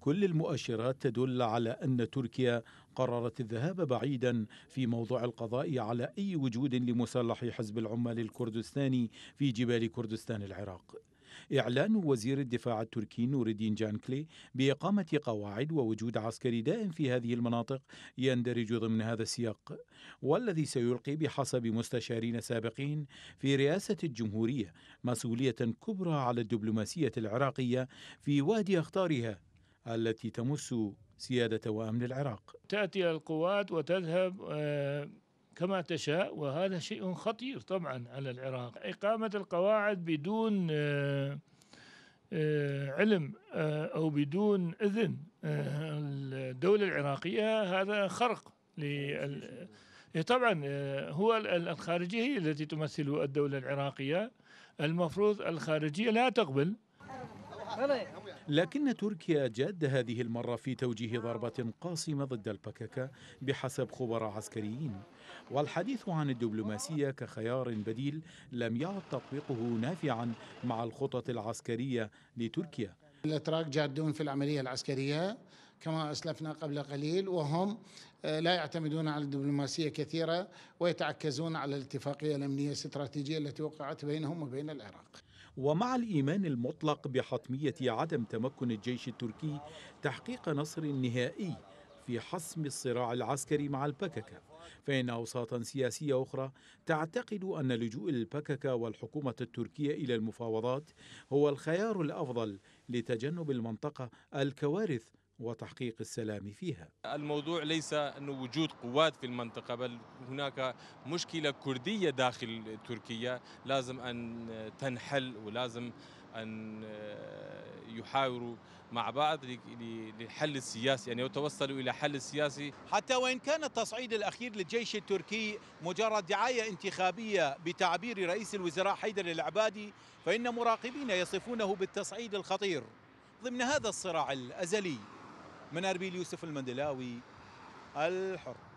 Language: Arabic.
كل المؤشرات تدل على ان تركيا قررت الذهاب بعيدا في موضوع القضاء على اي وجود لمسلح حزب العمال الكردستاني في جبال كردستان العراق. إعلان وزير الدفاع التركي نور الدين جانكلي بإقامة قواعد ووجود عسكري دائم في هذه المناطق يندرج ضمن هذا السياق والذي سيلقي بحسب مستشارين سابقين في رئاسة الجمهورية مسؤولية كبرى على الدبلوماسية العراقية في وادي أخطارها التي تمس سيادة وأمن العراق تأتي القوات وتذهب آه، كما تشاء وهذا شيء خطير طبعا على العراق إقامة القواعد بدون آه، آه، علم أو بدون إذن الدولة العراقية هذا خرق لل إيه، طبعا هو الخارجية هي التي تمثل الدولة العراقية المفروض الخارجية لا تقبل لكن تركيا جاد هذه المرة في توجيه ضربة قاصمة ضد البككة بحسب خبراء عسكريين والحديث عن الدبلوماسية كخيار بديل لم يعد تطبيقه نافعا مع الخطط العسكرية لتركيا الاتراك جادون في العمليه العسكريه كما اسلفنا قبل قليل وهم آه، لا يعتمدون على الدبلوماسيه كثيره ويتعكزون على الاتفاقيه الامنيه الاستراتيجيه التي وقعت بينهم وبين العراق. ومع الإيمان المطلق بحتمية عدم تمكن الجيش التركي تحقيق نصر نهائي في حسم الصراع العسكري مع البككة فإن أوساطا سياسية أخرى تعتقد أن لجوء البككة والحكومة التركية إلى المفاوضات هو الخيار الأفضل لتجنب المنطقة الكوارث وتحقيق السلام فيها الموضوع ليس أنه وجود قوات في المنطقة بل هناك مشكلة كردية داخل تركيا لازم أن تنحل ولازم أن آه، يحاوروا مع بعض للحل السياسي يعني يتوصلوا إلى حل سياسي حتى وإن كان التصعيد الأخير للجيش التركي مجرد دعاية انتخابية بتعبير رئيس الوزراء حيدر العبادي فإن مراقبين يصفونه بالتصعيد الخطير ضمن هذا الصراع الأزلي من اربيل يوسف المندلاوي الحر